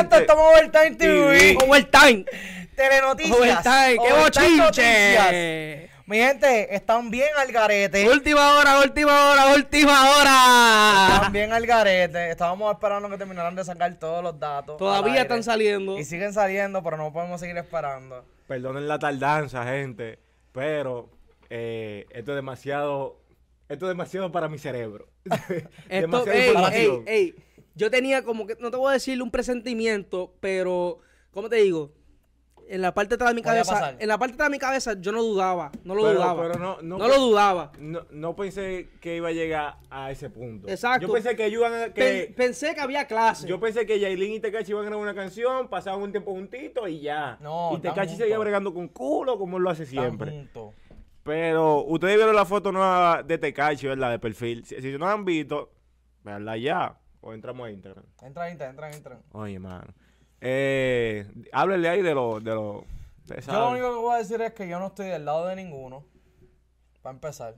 estamos en el time TV. Overtime. Telenoticias. Overtime, qué bochinche. Mi gente, están bien al garete. Última hora, última hora, última hora. Están bien al garete. Estábamos esperando que terminaran de sacar todos los datos. Todavía están saliendo. Y siguen saliendo, pero no podemos seguir esperando. Perdonen la tardanza, gente. Pero eh, esto es demasiado. Esto es demasiado para mi cerebro. esto, ey, ey, ey, yo tenía como que, no te voy a decir un presentimiento, pero, ¿cómo te digo? En la parte atrás de mi cabeza, en la parte atrás de mi cabeza yo no dudaba, no lo dudaba. no, lo dudaba. No, pensé que iba a llegar a ese punto. Exacto. Yo pensé que iban que pensé que había clase. Yo pensé que Yailin y Tecachi iban a grabar una canción, pasaban un tiempo juntito y ya. No, y Tekachi seguía bregando con culo como lo hace siempre. Pero ustedes vieron la foto nueva de Tecachi, ¿verdad? De perfil. Si, si no la han visto, veanla ya. ¿O entramos a Instagram? Entra, entra, entra, entra. Oye, mano. Eh, háblele ahí de los... De lo, yo lo único que voy a decir es que yo no estoy del lado de ninguno. Para empezar.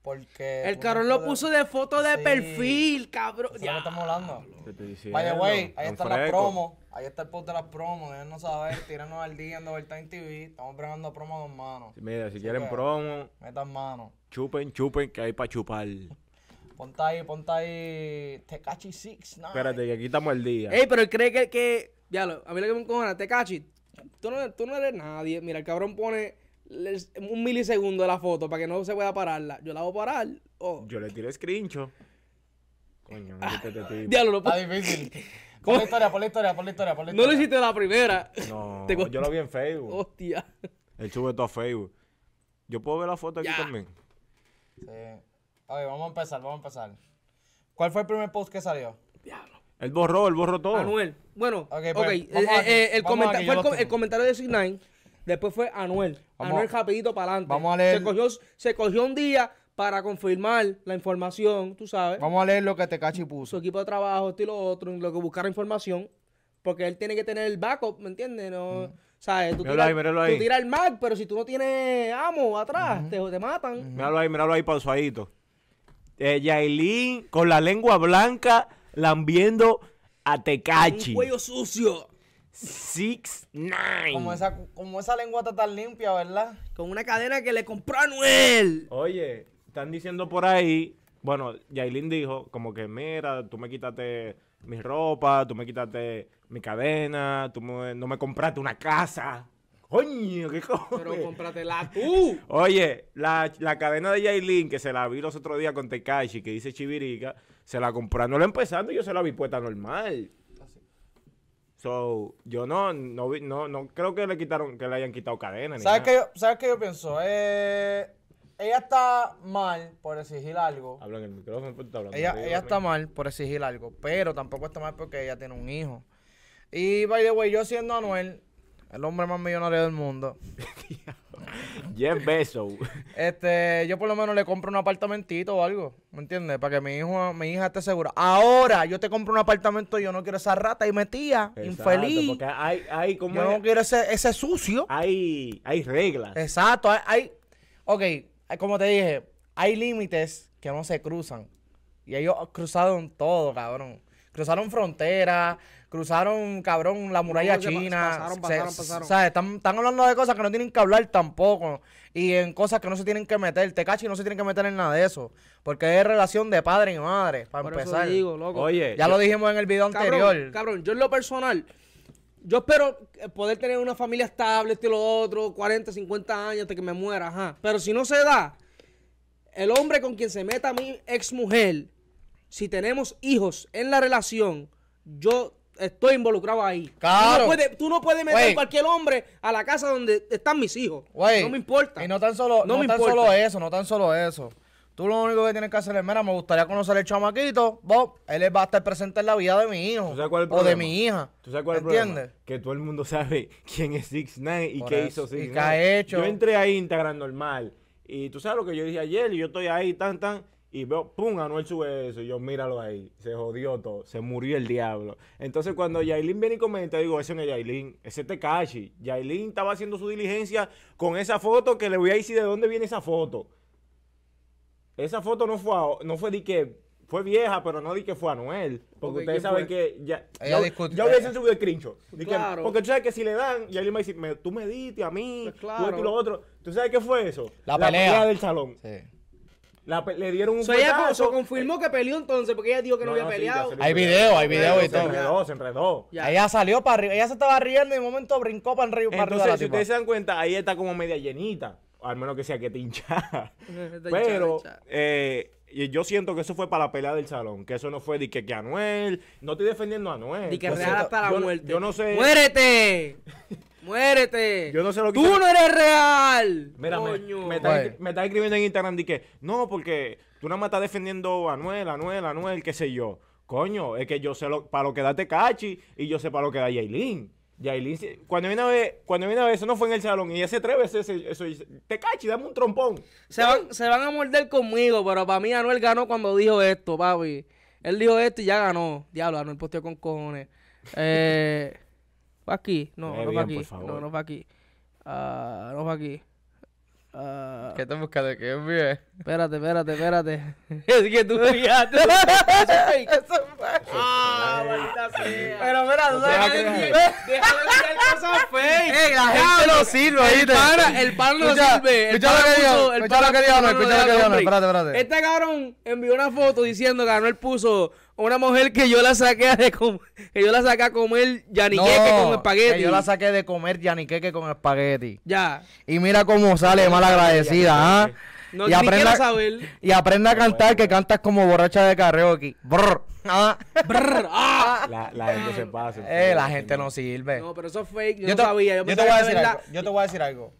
Porque... El cabrón lo puso de foto de perfil, cabrón. Ya. estamos hablando? Vaya, güey, ahí está la promo. Ahí está el post de las promos. no saber, Tírenos al día en Time TV. Estamos bregando promos dos manos. Mira, si quieren promo... Metan mano. Chupen, chupen, que hay para chupar. Ponta ahí, ponta ahí Tecachi 6. Espérate, que aquí estamos el día. Ey, pero él cree que, que a mí lo que me encojona, Tecachi, tú no, tú no eres nadie. Mira, el cabrón pone un milisegundo de la foto para que no se pueda pararla. Yo la voy a parar. Yo le tiré screenshot. Coño, ah, te, este Diablo, Está difícil. ¿Cómo? la historia, por la historia, por la historia, por la historia. No lo hiciste la primera. No, yo lo vi en Facebook. Hostia. Él sube todo a Facebook. Yo puedo ver la foto aquí también. Sí vamos a empezar, vamos a empezar. ¿Cuál fue el primer post que salió? Diablo. Él borró, él borró todo. Anuel. Bueno, el, comentario de Signine. después fue Anuel. Anuel rapidito para adelante. Vamos a leer. Se cogió, un día para confirmar la información, tú sabes. Vamos a leer lo que cachi puso. Su equipo de trabajo, esto y lo otro, lo que buscara información. Porque él tiene que tener el backup, ¿me entiendes? No, ¿sabes? Eh, tú tiras tira el Mac, pero si tú no tienes amo atrás, te, matan. Míralo ahí, míralo ahí pausadito eh, con la lengua blanca lambiendo a Tecachi. Un cuello sucio. Six nine. Como esa, como esa lengua está tan limpia, ¿verdad? Con una cadena que le compró a Noel. Oye, están diciendo por ahí. Bueno, Yailin dijo, como que mira, tú me quitaste mi ropa, tú me quitaste mi cadena, tú no me compraste una casa. Coño, qué Pero cómpratela tú. Oye, la, cadena de Yailin, que se la vi los otros días con Tekashi, que dice Chivirica, se la compró No la empezando, yo se la vi puesta normal. So, yo no, no, no, creo que le quitaron, que le hayan quitado cadena. ¿Sabes qué yo, yo pienso? Eh, ella está mal por exigir algo. Habla en el micrófono, pues, está hablando. Ella, ella está mal por exigir algo, pero tampoco está mal porque ella tiene un hijo. Y, by the way, yo siendo Anuel, el hombre más millonario del mundo. Jeff Bezos. Este, yo por lo menos le compro un apartamentito o algo, ¿me entiendes? Para que mi hijo, mi hija esté segura. Ahora, yo te compro un apartamento y yo no quiero esa rata y metía, infeliz. Porque hay, hay como yo no quiero ese, ese sucio. Hay, hay reglas. Exacto, hay, hay, ok, como te dije, hay límites que no se cruzan. Y ellos cruzaron todo, cabrón. Cruzaron fronteras, cruzaron, cabrón, la muralla china. Pasaron, pasaron, O sea, están, hablando de cosas que no tienen que hablar tampoco. Y en cosas que no se tienen que meter. Tecachi no se tienen que meter en nada de eso. Porque es relación de padre y madre, para empezar. digo, loco. Oye. Ya lo dijimos en el video anterior. Cabrón, yo en lo personal. Yo espero eh, poder tener una familia estable, este y lo otro, 40, 50 años hasta que me muera, ajá. Pero si no se da, el hombre con quien se meta mi ex mujer si tenemos hijos en la relación, yo estoy involucrado ahí. Claro. Tú no puedes, meter a cualquier hombre a la casa donde están mis hijos. No me importa. Y no tan solo, eso, no tan solo eso. Tú lo único que tienes que hacer es, mira, me gustaría conocer el chamaquito, Bob, él va a estar presente en la vida de mi hijo. o de mi hija. ¿Tú sabes cuál es el ¿Entiendes? Que todo el mundo sabe quién es Six Nine y qué hizo Six Nine. ha hecho. Yo entré a Instagram normal y tú sabes lo que yo dije ayer y yo estoy ahí tan tan y veo, pum, Anuel sube eso. Y yo, míralo ahí. Se jodió todo. Se murió el diablo. Entonces, cuando Yailin viene y comenta, digo, ese no es Yailin. Ese es Tekashi. Yailin estaba haciendo su diligencia con esa foto que le voy a decir de dónde viene esa foto. Esa foto no fue, no fue de que fue vieja, pero no di que fue Anuel. Porque, porque ustedes saben que ya, ya, ya, hubiesen eh, subido el crincho. Que, porque tú sabes que si le dan, y me dice, tú me diste a mí, pues claro. tú, lo otro. ¿Tú sabes qué fue eso? La, la pelea del salón. Sí le dieron un so ella confirmó que peleó entonces, porque ella dijo que no, había peleado. hay video, hay video y todo. Se enredó, se enredó. Ya. Ella salió para arriba, ella se estaba riendo y de momento brincó para, arriba, para entonces, arriba. Entonces, si ustedes se dan cuenta, ahí está como media llenita. Al menos que sea que te hincha. Pero, eh, yo siento que eso fue para la pelea del salón, que eso no fue de que, Anuel, no estoy defendiendo a Anuel. De que real hasta la muerte. Yo no sé. ¡Muérete! Muérete. Yo no sé lo Tú no eres real. Mira, me, está, escribiendo en Instagram y que no, porque tú nada más estás defendiendo a Anuel, Anuel, Anuel, qué sé yo. Coño, es que yo sé lo, para lo que da Tecachi y yo sé para lo que da Yailin. Yailin, cuando viene a ver, cuando viene a ver, eso no fue en el salón y ese se tres veces eso dice, Tecachi, dame un trompón. Se van, a morder conmigo, pero para mí Anuel ganó cuando dijo esto, papi. Él dijo esto y ya ganó. Diablo, Anuel posteó con cojones. Eh. Fue aquí. No, no va aquí. No, no va aquí. Uh, no va aquí. Uh, ¿Qué estás buscando? ¿Qué es Espérate, espérate, espérate. es que tú brillaste. Eso es fake. Eso es Ah, bonita fea. Pero mira, tú sabes que. Deja de decir cosas fake. la gente lo sirve, ahí. El pan lo sirve. Escucha lo que dijo. Escucha lo que dijo, escucha lo que dijo. Espérate, espérate. Este cabrón envió una foto diciendo que Anuel puso una mujer que yo la saqué de que yo la saqué a comer yaniqueque con espagueti. Que yo la saqué de comer yaniqueque con espagueti. Ya. Y mira cómo sale mal agradecida, ¿ah? y, aprenda, a cantar, que cantas como borracha de karaoke. aquí ah, ah. ah. La, gente se pasa. Eh, la gente no sirve. No, pero eso es fake. Yo, sabía. Yo, te voy a decir algo. Yo te voy a decir algo.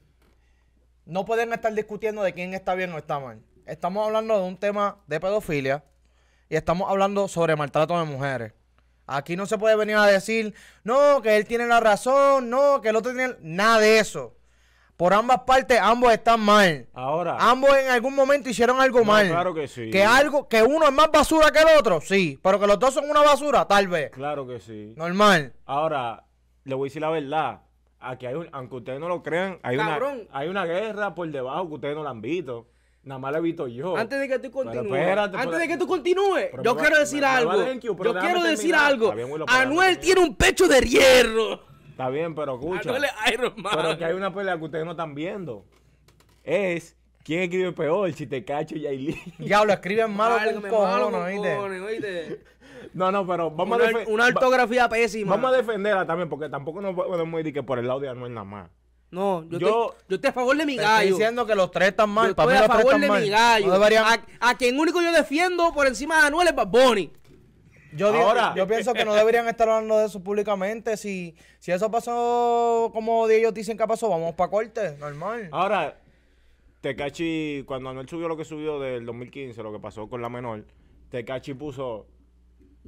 No pueden estar discutiendo de quién está bien o está mal. Estamos hablando de un tema de pedofilia y estamos hablando sobre maltrato de mujeres. Aquí no se puede venir a decir, no, que él tiene la razón, no, que el otro tiene... Nada de eso. Por ambas partes, ambos están mal. Ahora. Ambos en algún momento hicieron algo mal. Claro que sí. Que algo, que uno es más basura que el otro, sí. Pero que los dos son una basura, tal vez. Claro que sí. Normal. Ahora, le voy a decir la verdad. Aquí hay un, aunque ustedes no lo crean, hay una, hay una guerra por debajo que ustedes no la han visto. Nada más la he visto yo. Antes de que tú continúes. antes de que tú continúes, yo quiero decir algo. yo quiero decir algo. Anuel tiene un pecho de hierro. Está bien, pero escucha. Pero que hay una pelea que ustedes no están viendo. Es quién escribe peor, si te cacho y Ya lo escriben malo con cojones, No, no, pero vamos a defender. Una ortografía pésima. Vamos a defenderla también, porque tampoco nos podemos ir que por el lado de Anuel nada más. No, yo, yo, estoy, a favor de mi gallo. diciendo que los tres están mal. para a favor de mi gallo. a, quien único yo defiendo por encima de Anuel es Bonnie. Yo, pienso que no deberían estar hablando de eso públicamente. Si, si eso pasó como ellos dicen que pasó, vamos para corte, normal. Ahora, Tecachi, cuando Anuel subió lo que subió del 2015, lo que pasó con la menor, Tecachi puso.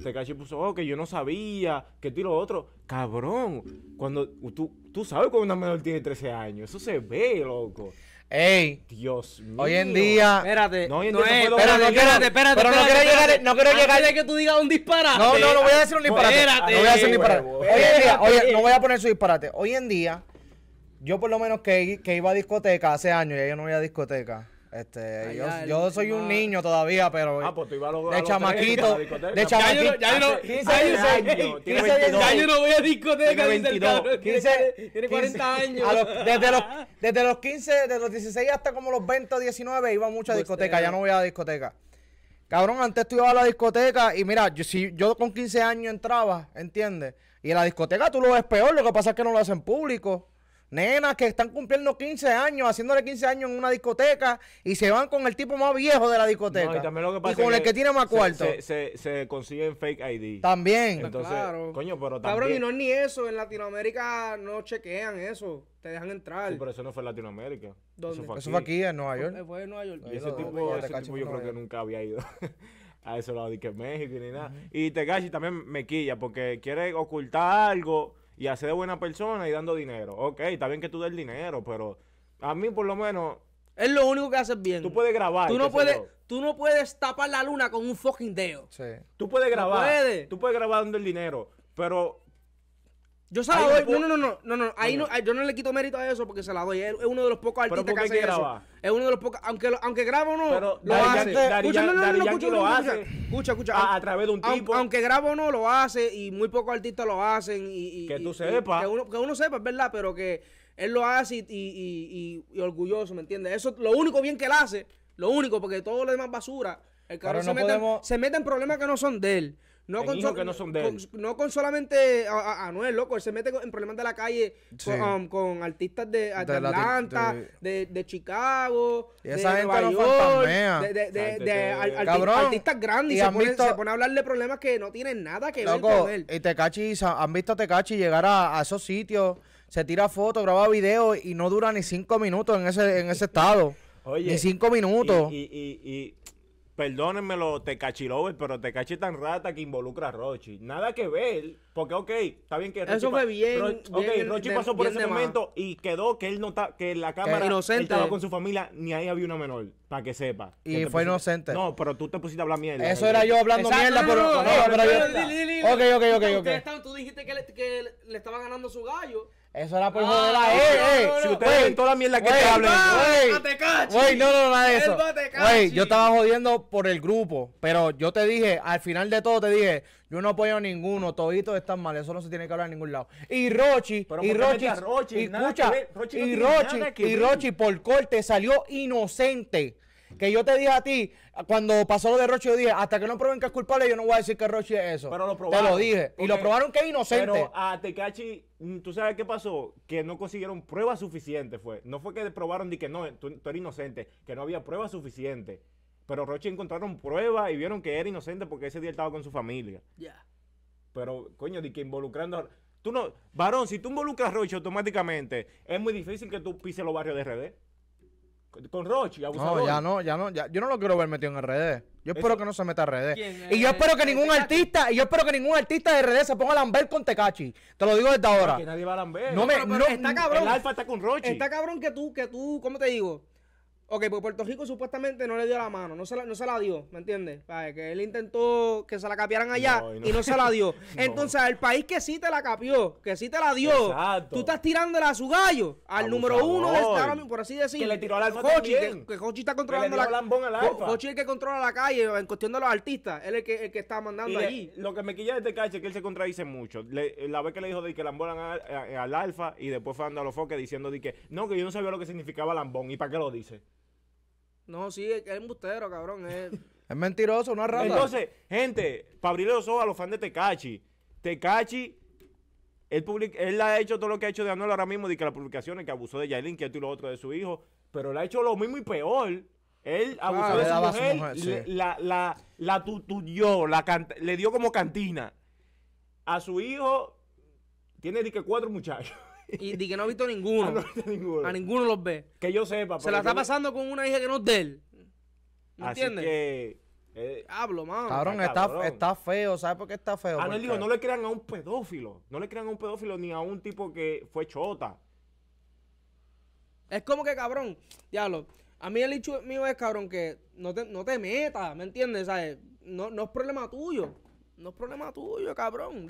Tecachi puso, oh, que yo no sabía, que tú y lo otro. Cabrón, cuando tú, tú sabes cuando una menor tiene 13 años, eso se ve, loco. Ey. Dios mío. Hoy en día. Espérate. No, no no espérate, espérate, Pero no quiero llegar. No quiero llegar. de que tú digas un disparate. No, no, no voy a decir un disparate. Espérate. No voy a decir un disparate. Hoy en día, oye, no voy a poner su disparate. Hoy en día, yo por lo menos que, que iba a discoteca hace años, y yo no voy a discoteca. Este, yo, yo soy un niño todavía, pero ah, pues tú de chamaquito, de chamaquito, ya yo no, no voy a discoteca, tiene 40 años. desde los 15, desde los 16 hasta como los 20 o 19 iba mucho a pues, discoteca, eh. ya no voy a discoteca. Cabrón, antes tú ibas a la discoteca y mira, yo, si yo con 15 años entraba, ¿entiendes? Y en la discoteca tú lo ves peor, lo que pasa es que no lo hacen público nenas que están cumpliendo 15 años, haciéndole 15 años en una discoteca y se van con el tipo más viejo de la discoteca. y, con el que, tiene más cuarto. Se, se, consiguen fake ID. También. Entonces, pues claro. coño, pero también. Cabrón, y no es ni eso. En Latinoamérica no chequean eso. Te dejan entrar. Sí, pero eso no fue en Latinoamérica. Eso fue aquí, en Nueva York. Fue, en Nueva York. ese tipo, ese tipo yo creo que nunca había ido. a ese lado de que México ni nada. Y te Y Tegashi también me quilla porque quiere ocultar algo y hacer de buena persona y dando dinero. Ok, está bien que tú des dinero, pero a mí por lo menos... Es lo único que haces bien. Tú puedes grabar. Tú no puedes, tú no puedes tapar la luna con un fucking dedo. Sí. Tú puedes grabar. Tú puedes grabar dando el dinero, pero yo se la doy. No, no, no, no, no, Ahí no, yo no le quito mérito a eso porque se la doy. Es uno de los pocos artistas que hace Es uno de los pocos, aunque aunque o no, lo hace. Escucha, escucha, lo hace. Escucha, escucha. A, través de un tipo. Aunque o no lo hace y muy pocos artistas lo hacen y, que tú sepas. Que uno sepa, es verdad, pero que él lo hace y, orgulloso, ¿me entiendes? Eso lo único bien que él hace, lo único porque todo lo demás basura. El cabrón se, mete, se mete en problemas que no son de él. No con, solamente a, a, Anuel, loco. Él se mete en problemas de la calle um, con, artistas de, Atlanta, de, Chicago, de Nueva de, artistas grandes. Y, se, pone, a hablar de problemas que no tienen nada que ver con él. Y Tecachi, han visto a Tecachi llegar a, esos sitios, se tira fotos, graba videos y no dura ni cinco minutos en ese, en ese estado. ni cinco minutos. y, y Perdónenme lo te Lover, pero te Tecachi tan rata que involucra a Rochi. Nada que ver, porque, ok, está bien que Rochi. okay, Rochi pasó por ese momento y quedó que él no está, que la cámara. Inocente. estaba con su familia, ni ahí había una menor, para que sepa. Y fue inocente. No, pero tú te pusiste a hablar mierda. Eso era yo hablando mierda, pero. No, Ok, ok, ok. tú dijiste que le, que le estaba ganando su gallo. Eso era por ah, joder a él, Si ustedes ven toda la mierda que te hablen. Güey, no, no, nada de eso. Güey, yo estaba jodiendo por el grupo. Pero yo te dije, al final de todo te dije, yo no apoyo a ninguno, toditos están mal, eso no se tiene que hablar en ningún lado. Y Rochi, y Rochi, Rochi, y escucha, Rochi y Rochi, y Rochi por corte salió inocente. Que yo te dije a ti, cuando pasó lo de Roche, yo dije, hasta que no prueben que es culpable, yo no voy a decir que Roche es eso. Pero lo probaron. Te lo dije. y lo probaron que es inocente. Pero a Tecachi, mm, ¿tú sabes qué pasó? Que no consiguieron pruebas suficientes, fue. No fue que probaron de que no, tú, eres inocente, que no había pruebas suficientes. Pero Roche encontraron pruebas y vieron que era inocente porque ese día estaba con su familia. Ya. Pero, coño, de que involucrando Tú no... Varón, si tú involucras a Roche automáticamente, es muy difícil que tú pises los barrios de RD con Rochi, abusador. No, ya no, ya no, ya, yo no lo quiero ver metido en RD. Yo espero que no se meta en RD. Y yo espero que ningún artista, y yo espero que ningún artista de RD se ponga a lamber con Tecachi. Te lo digo desde ahora. Que nadie va a lamber. No me, pero, no, está cabrón. El Alfa está con Rochi. Está cabrón que tú, que tú, ¿cómo te digo? Ok, pues Puerto Rico supuestamente no le dio la mano, no se la, no se la dio, ¿me entiendes? que él intentó que se la capiaran allá y, no. se la dio. Entonces, el país que sí te la capió, que sí te la dio, tú estás tirándole a su gallo, al número uno del por así decirlo. Que le tiró al alfa Hochi, que, que está controlando la calle. Cochi es el que controla la calle en cuestión de los artistas, él es el que, está mandando allí. lo que me quilla de este cacho es que él se contradice mucho. la vez que le dijo de que lambonan al, alfa y después fue andando a los foques diciendo de que no, que yo no sabía lo que significaba lambón y para qué lo dice. No, sí, es, embustero, cabrón. Es, mentiroso, no raro. Entonces, gente, para abrirle los ojos a los fans de Tecachi. Tecachi, él, public, ha hecho todo lo que ha hecho de Anuel ahora mismo, de que las publicaciones, que abusó de Yaelin, que esto y lo otro de su hijo. Pero él ha hecho lo mismo y peor. Él ah, abusó de la, la, la la le dio como cantina. A su hijo tiene de que cuatro muchachos. Y di que ah, no ha visto ninguno. A ninguno los ve. Que yo sepa. Se la está pasando con una hija que no es de él. ¿Me entiendes? Hablo, eh, mano. Cabrón, está, feo. ¿Sabes por qué está feo? Ah, no, digo, no le crean a un pedófilo. No le crean a un pedófilo ni a un tipo que fue chota. Es como que, cabrón, diablo. A mí el hecho mío es, cabrón, que no te, no metas, ¿me entiendes? ¿Sabes? No, no es problema tuyo. No es problema tuyo, cabrón.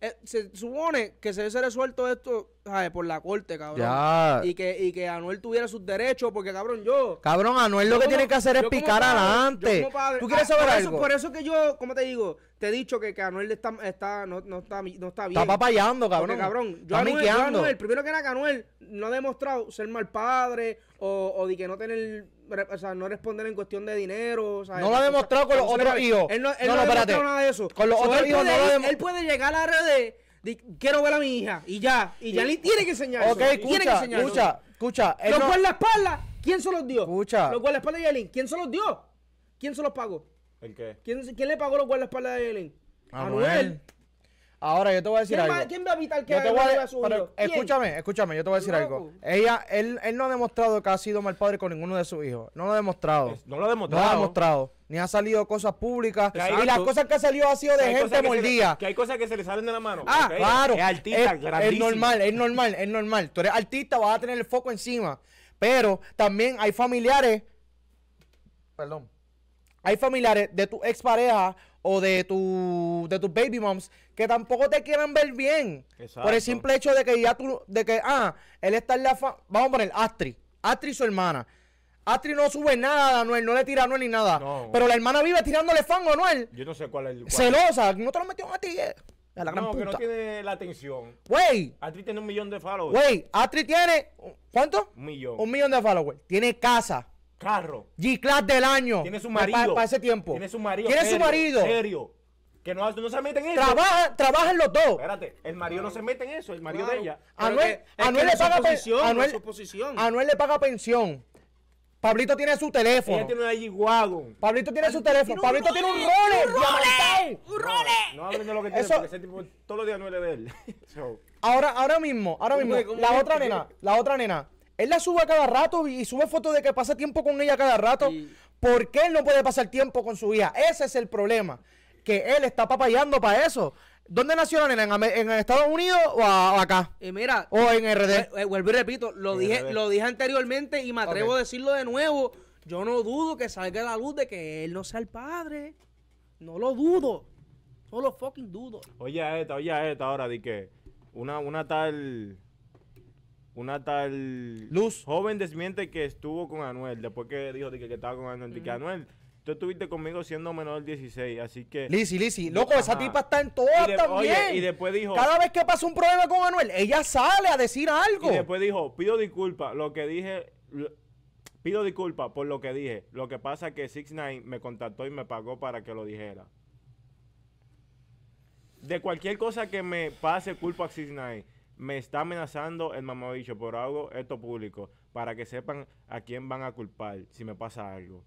Eh, se supone que se hubiese resuelto esto por la corte, cabrón. Y que, y que Anuel tuviera sus derechos, porque, cabrón, yo. Cabrón, Anuel lo que tiene que hacer es picar adelante. ¿Tú quieres ah, saber algo? Eso, por eso que yo, ¿cómo te digo? te he dicho que, Canuel está, no, está, bien. Está papayando, cabrón. Porque, cabrón, yo, primero que era Canuel no ha demostrado ser mal padre o, de que no tener o sea, no responder en cuestión de dinero. no lo ha demostrado con los otros hijos. Él no, no, ha demostrado nada de eso. Con los otros hijos no lo Él puede llegar a la red de, quiero ver a mi hija y ya. Y ya le tiene que enseñar eso. Escucha, tiene que enseñar escucha, escucha. Los no... la espalda, ¿quién se los dio? Escucha. con la espalda de Yalin, ¿quién se los dio? ¿Quién se los pagó? ¿El qué? ¿Quién, le pagó los guardaespaldas de Ellen? A Manuel. Ahora yo te voy a decir algo. Va, ¿Quién va a evitar que yo te voy a, Escúchame, escúchame, yo te voy a decir algo. Ella, él, él no ha demostrado que ha sido mal padre con ninguno de sus hijos. No lo ha demostrado. no lo ha demostrado. No lo ha demostrado. Ni ha salido cosas públicas. Y las cosas que ha salido ha sido de gente mordida. Que hay cosas que se le salen de la mano. Ah, claro. Es artista, es, es normal, es normal, es normal. Tú eres artista, vas a tener el foco encima. Pero también hay familiares. Perdón hay familiares de tu ex pareja o de tu de tus baby moms que tampoco te quieran ver bien. Por el simple hecho de que ya tú, de que, ah, él está en la fa Vamos a poner Astri. Astri y su hermana. Astri no sube nada a Anuel, no le tira a Anuel ni nada. Pero la hermana vive tirándole fan a Anuel. Yo no sé cuál es el. Celosa, no te lo metió a ti. Eh. la no, gran puta. que no tiene la atención. Güey. Astri tiene un millón de followers. Güey, Astri tiene. ¿Cuánto? Un millón. Un millón de followers. Tiene casa. Carro. G-Class del año. Tiene su marido. Para ese tiempo. Tiene su marido. Tiene serio, su marido. Serio. Que no, se meten en eso. Trabaja, trabajan los dos. Espérate, el marido no se mete en eso, el marido de ella. Anuel, Anuel le paga pensión, Anuel, Anuel le paga pensión. Pablito tiene su teléfono. Ella tiene una g Pablito tiene su teléfono. Pablito tiene un Rolex. ¡Un Rolex! ¡Un Rolex! No, hablen de lo que tiene, ese tipo todos los días no le de él. Ahora, ahora mismo, ahora mismo, la otra nena, la otra nena él la sube a cada rato y sube fotos de que pasa tiempo con ella cada rato. ¿Por qué él no puede pasar tiempo con su hija? Ese es el problema. Que él está papayando para eso. ¿Dónde nació la nena? ¿En, Estados Unidos o, acá? y eh, mira. O en RD. Eh, eh, vuelvo y repito, lo, dije, lo dije anteriormente y me atrevo a decirlo de nuevo. Yo no dudo que salga la luz de que él no sea el padre. No lo dudo. No lo fucking dudo. Oye, esta, oye, esta ahora, Di que una, una tal una tal Luz joven desmiente que estuvo con Anuel, después que dijo que, estaba con Anuel, que Anuel tú estuviste conmigo siendo menor 16, así que... Lizzy, Lizzy, loco, esa tipa está en todo también. y después dijo... Cada vez que pasa un problema con Anuel, ella sale a decir algo. Y después dijo, pido disculpas, lo que dije... Pido disculpas por lo que dije. Lo que pasa es que 6 me contactó y me pagó para que lo dijera. De cualquier cosa que me pase, culpa a 6 me está amenazando el mamabicho, por algo esto público, para que sepan a quién van a culpar si me pasa algo.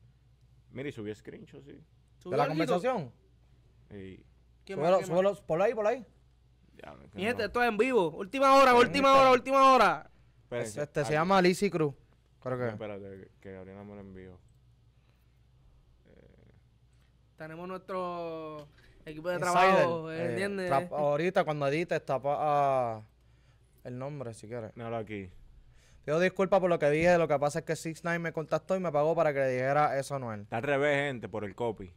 Mire, subí subí screenshot, sí. ¿De la conversación? Sí. por ahí, por ahí. Ya, no, esto es en vivo. Última hora, última hora, última hora. Este, este se llama Lizzy Cruz. Creo que. espérate, que Gabriela me lo eh. Tenemos nuestro equipo de trabajo, eh, ¿entiendes? ahorita cuando edita está para... Ah, el nombre si quieres. Míralo aquí. yo disculpas por lo que dije, lo que pasa es que six nine me contactó y me pagó para que le dijera eso a Noel. Está al revés, gente, por el copy.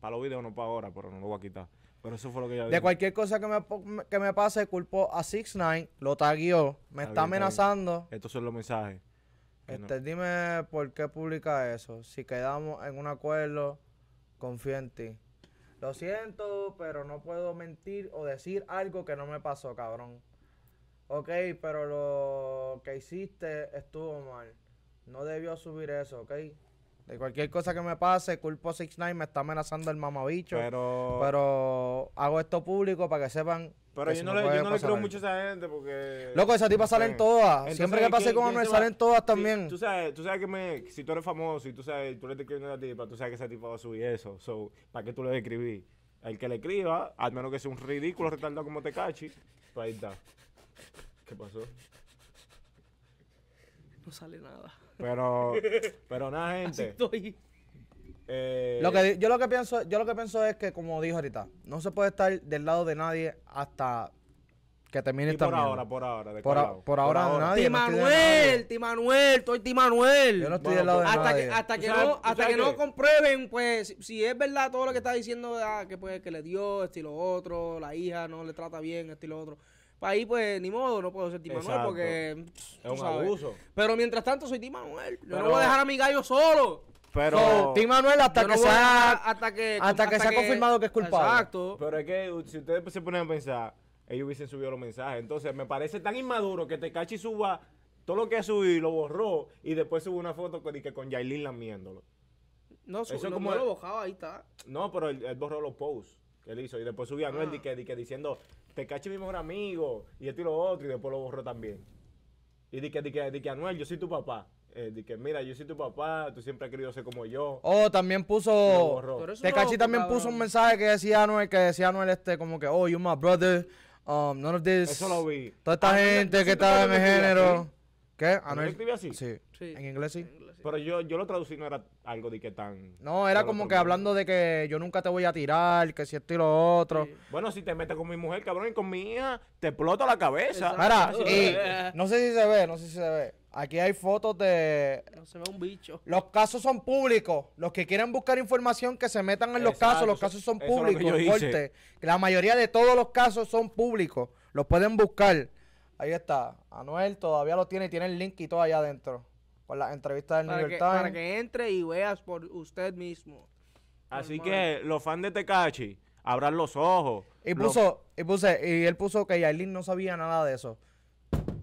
Para los videos no para ahora, pero no lo voy a quitar. Pero eso fue lo que ella De cualquier cosa que me, que me pase, culpo a six nine lo taguió, me está, amenazando. Estos son los mensajes. Este, Dime por qué publica eso. Si quedamos en un acuerdo, confío en ti. Lo siento, pero no puedo mentir o decir algo que no me pasó, cabrón ok, pero lo que hiciste estuvo mal. No debió subir eso, ok. De cualquier cosa que me pase, culpo 69 me está amenazando el mamabicho. Pero, pero hago esto público para que sepan. Pero yo, no le, yo, no le, creo mucho a esa gente porque. Loco, esa tipa salen todas. Siempre que pase con sale salen todas también. tú, sabes, tú sabes que me, si tú eres famoso y tú sabes, tú le estás escribiendo a la tipa, tú sabes que esa tipa va a subir eso. So, ¿Para qué tú le escribí? El que le escriba, al menos que sea un ridículo retardado como Tecachi, pues ahí está pasó? No sale nada. Pero, pero nada, gente. Eh, lo que, yo, lo que pienso, yo lo que pienso es que, como dijo ahorita, no se puede estar del lado de nadie hasta que termine por ahora, por ahora, de por, por, ahora, nadie. estoy Yo no estoy del lado de hasta Que, hasta que, no, comprueben, pues, si es verdad todo lo que está diciendo, ah, que pues que le dio, lo otro, la hija no le trata bien, y lo otro ahí pues ni modo, no puedo ser Tim Manuel porque es un abuso. Pero mientras tanto soy Tim Manuel. Yo no voy a dejar a mi gallo solo. Pero Tim Manuel hasta, que sea, hasta que hasta que se ha confirmado que es culpable. Exacto. Pero es que si ustedes se ponen a pensar, ellos hubiesen subido los mensajes. Entonces, me parece tan inmaduro que te y suba todo lo que subió y lo borró y después sube una foto con, que con Yailin lamiéndolo. No, como lo ahí está. No, pero él, borró los posts que él hizo y después subió a Noel ah. diciendo te caché mi mejor amigo, y esto y lo otro, y después lo borró también. Y di que, di que, di que Anuel, yo soy tu papá. Eh, di que mira, yo soy tu papá, tú siempre has querido ser como yo. Oh, también puso. Tecachi también puso un mensaje que decía Anuel, que decía Anuel este, como que, oh, you're my brother. Um, none of this. Eso lo vi. Toda esta gente que estaba de mi género. ¿Qué? Anuel. escribe así? sí. En inglés sí. Pero yo, yo lo traducí, no era algo de que tan. No, era como que hablando de que yo nunca te voy a tirar, que si esto y lo otro. Bueno, si te metes con mi mujer, cabrón, y con mi hija, te explota la cabeza. no sé si se ve, no sé si se ve. Aquí hay fotos de. No se ve un bicho. Los casos son públicos. Los que quieren buscar información que se metan en los casos, los casos son públicos. La mayoría de todos los casos son públicos. Los pueden buscar. Ahí está. Anuel todavía lo tiene y tiene el link y todo allá adentro por la entrevista del para New York Times. Para que entre y veas por usted mismo. Así que los fans de Tecachi, abran los ojos. Y puso, y puse, y él puso que Yailin no sabía nada de eso.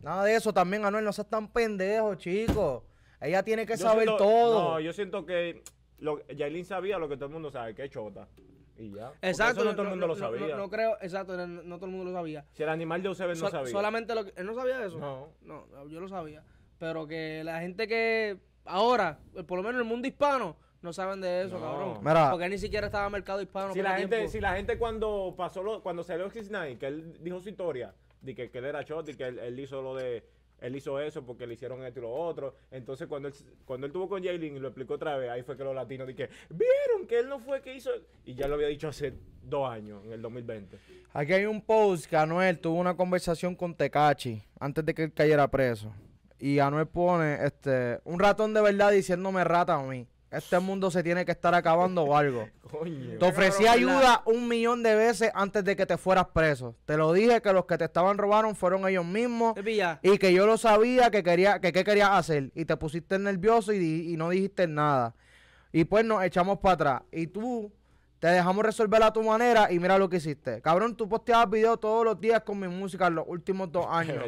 Nada de eso también, Anuel, no seas tan pendejo, chicos. Ella tiene que saber todo. No, yo siento que lo, Yailin sabía lo que todo el mundo sabe, que es chota. Y ya. Exacto. Eso no, todo el mundo lo sabía. No, creo, exacto, no, todo el mundo lo sabía. Si el animal de Eusebio no sabía. Solamente lo él no sabía eso. No. No, yo lo sabía. Pero que la gente que ahora, eh, por lo menos el mundo hispano, no saben de eso, cabrón. porque ni siquiera estaba en el mercado hispano. Si la, gente, si la gente cuando pasó lo, cuando salió X9, que él dijo su historia, de que, él era shot, y que él, hizo lo de. Él hizo eso porque le hicieron esto y lo otro. Entonces, cuando él, cuando él tuvo con Jalen y lo explicó otra vez, ahí fue que los latinos que vieron que él no fue que hizo. Y ya lo había dicho hace dos años, en el 2020. Aquí hay un post que Anuel tuvo una conversación con Tecachi antes de que él cayera preso. Y Anuel pone, este, un ratón de verdad diciéndome rata a mí. Este mundo se tiene que estar acabando o algo. Te ofrecí ayuda un millón de veces antes de que te fueras preso. Te lo dije que los que te estaban robaron fueron ellos mismos. Y que yo lo sabía que quería, que qué querías hacer. Y te pusiste nervioso y, y no dijiste nada. Y pues nos echamos para atrás. Y tú te dejamos resolver a tu manera y mira lo que hiciste. Cabrón, tú posteabas videos todos los días con mi música en los últimos dos años.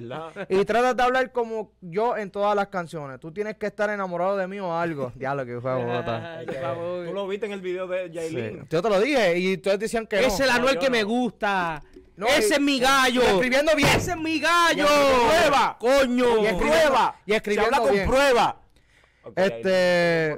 Y tratas de hablar como yo en todas las canciones. Tú tienes que estar enamorado de mí o algo. Diablo, que fue bota. tú lo viste en el video de Jailin. Yo te lo dije y ustedes decían que Es el Anuel que me gusta. ese es mi gallo. escribiendo bien. Ese es mi gallo. Prueba. Coño. Y escribiendo, prueba. Y escribiendo habla prueba. este.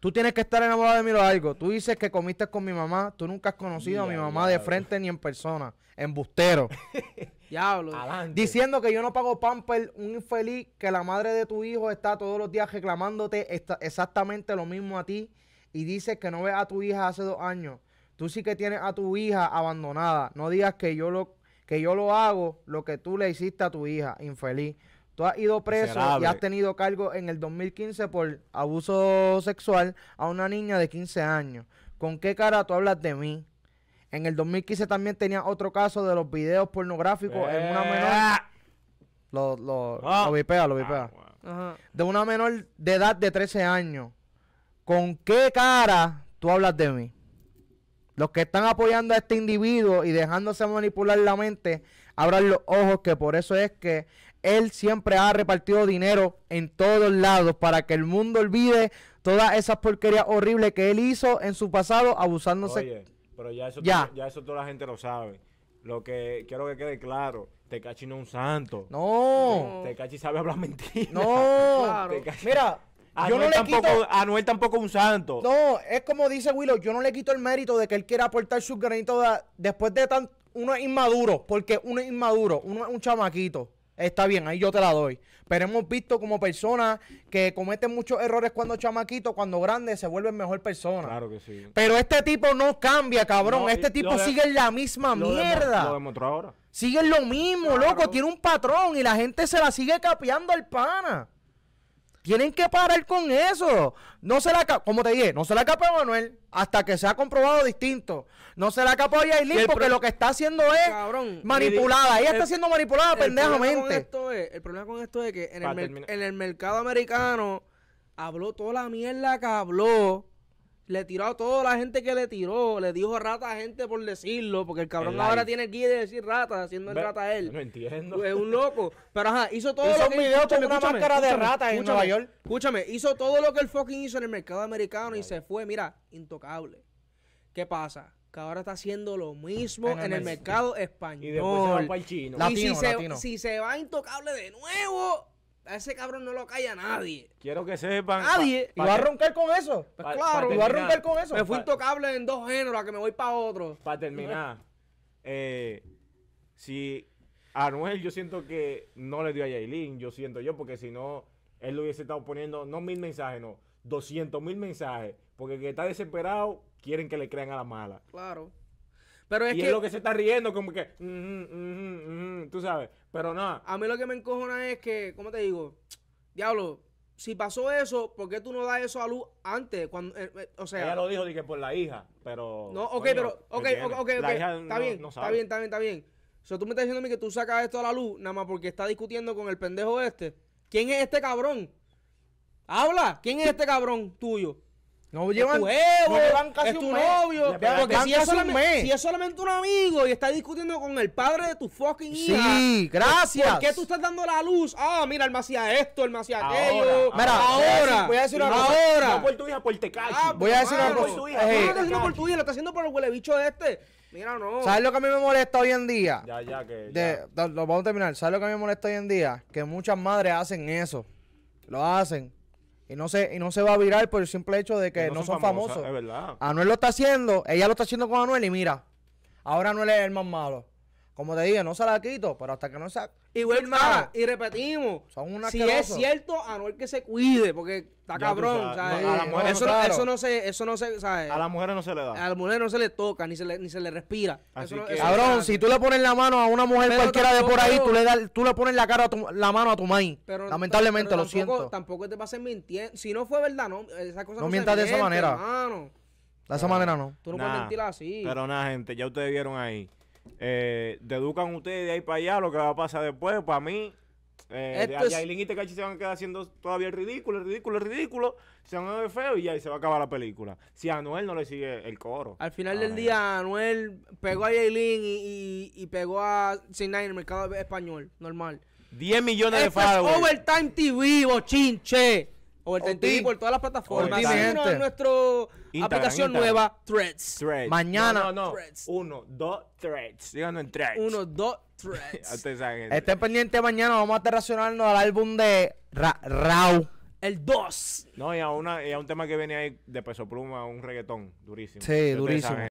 Tú tienes que estar enamorado de mí o algo. Tú dices que comiste con mi mamá. Tú nunca has conocido a mi mamá de frente ni en persona. Embustero. Diablo. Diciendo que yo no pago pamper, un infeliz, que la madre de tu hijo está todos los días reclamándote exactamente lo mismo a ti. Y dices que no ves a tu hija hace dos años. Tú sí que tienes a tu hija abandonada. No digas que yo lo, que yo lo hago, lo que tú le hiciste a tu hija, infeliz tú has ido preso y has tenido cargo en el 2015 por abuso sexual a una niña de 15 años. ¿Con qué cara tú hablas de mí? En el 2015 también tenía otro caso de los videos pornográficos en una menor. Lo, ah. ah, De una menor de edad de 13 años. ¿Con qué cara tú hablas de mí? Los que están apoyando a este individuo y dejándose manipular la mente, abran los ojos, que por eso es que él siempre ha repartido dinero en todos lados para que el mundo olvide todas esas porquerías horribles que él hizo en su pasado abusándose. Oye, pero ya eso, ya. eso toda la gente lo sabe. Lo que quiero que quede claro, Tecachi no es un santo. No. Tecachi sabe hablar mentiras. No. Mira, yo no le quito quito... Noel tampoco un santo. No, es como dice Willow, yo no le quito el mérito de que él quiera aportar sus granitos después de tan... Uno es inmaduro, porque uno es inmaduro, uno es un chamaquito está bien, ahí yo te la doy. Pero hemos visto como personas que cometen muchos errores cuando chamaquito, cuando grande, se vuelven mejor personas. Claro que sí. Pero este tipo no cambia, cabrón. este tipo sigue en la misma mierda. lo demostró ahora. Sigue en lo mismo, loco. Tiene un patrón y la gente se la sigue capeando al pana. Tienen que parar con eso. No se la como te dije, no se la capó Manuel hasta que se ha comprobado distinto. No se la capó a porque lo que está haciendo es manipulada. Ella está siendo manipulada pendejamente. el problema con esto es que en, el, en el mercado americano habló toda la mierda que habló le tiró a toda la gente que le tiró, le dijo rata a gente por decirlo, porque el cabrón ahora tiene el guía de decir rata, haciendo el rata a él. No entiendo. Es un loco. Pero ajá, hizo todo lo que de rata en Nueva York. Escúchame, hizo todo lo que el fucking hizo en el mercado americano y se fue, mira, intocable. ¿Qué pasa? Que ahora está haciendo lo mismo en, el, mercado español. Y después se va para el chino. y si, Se, si se va intocable de nuevo, a ese cabrón no lo calla nadie. Quiero que sepan. Nadie. y va a roncar con eso. Pues claro, y va a roncar con eso. Me fui intocable en dos géneros a que me voy para otro. Para terminar, eh, si Anuel yo siento que no le dio a Yailin, yo siento yo, porque si no, él lo hubiese estado poniendo, no mil mensajes, no, doscientos mil mensajes. Porque el que está desesperado, quieren que le crean a la mala. Claro y es lo que se está riendo, como que. tú sabes. Pero nada. A mí lo que me encojona es que, ¿cómo te digo? Diablo, si pasó eso, ¿por qué tú no das eso a luz antes? Cuando, eh, eh, o sea, Ella lo dijo dije, por la hija, pero. No, ok, pero. Ok, ok, ok. está, bien, no está bien, está bien, está bien. O tú me estás diciendo a mí que tú sacas esto a la luz, nada más porque está discutiendo con el pendejo este. ¿Quién es este cabrón? Habla, ¿quién es este cabrón tuyo? No llevan, llevan casi tu un novio. si es, si solamente un amigo y está discutiendo con el padre de tu fucking hija. Sí, gracias. ¿Por qué tú estás dando la luz? Ah, mira, él me hacía esto, él me hacía aquello. Mira, ahora. Voy a decir una cosa. Ahora. No por tu por Tecachi. Ah, voy a decir una cosa. haciendo por tu lo está haciendo por el huele bicho este. Mira, no. ¿Sabes lo que a mí me molesta hoy en día? Ya, ya, que. Ya. lo vamos a terminar. ¿Sabes lo que a mí me molesta hoy en día? Que muchas madres hacen eso. Lo hacen y no se, y no se va a virar por el simple hecho de que, no, son, famosos. es verdad. Anuel lo está haciendo, ella lo está haciendo con Anuel y mira, ahora Anuel es el más malo. Como te dije, no se la quito, pero hasta que no se, y pues y repetimos. si es cierto, a el que se cuide, porque está cabrón, sabes. eso, no, se, eso no se, A las mujeres no se le da. A las mujeres no se le toca, ni se le, ni se le respira. cabrón, si tú le pones la mano a una mujer cualquiera de por ahí, tú le, tú le pones la cara la mano a tu maíz. Lamentablemente, pero, lo siento. Tampoco te pases mintiendo. Si no fue verdad, no, esa cosa no, mientas de esa manera. De esa manera no. Tú no puedes mentir así. Pero nada, gente, ya ustedes vieron ahí. Eh, deducan ustedes de ahí para allá lo que va a pasar después. Para mí, eh, es... Yailin y se van a quedar haciendo todavía el ridículo, el ridículo, ridículo. Se van a ver feo y ya se va a acabar la película. Si a Anuel no le sigue el coro. Al final ah, del día, Anuel pegó a Yailin y, pegó a Sinai en el mercado español, normal. 10 millones de followers. Es Overtime TV, bochinche por todas las plataformas. Y en nuestra aplicación nueva, Threads. Mañana. No, Uno, dos, Threads. Díganos en Threads. Uno, dos, Threads. Estén pendientes mañana. Vamos a estar al álbum de Ra El 2. No, y a, una, y a un tema que venía ahí de peso pluma, un reggaetón durísimo. Sí, durísimo.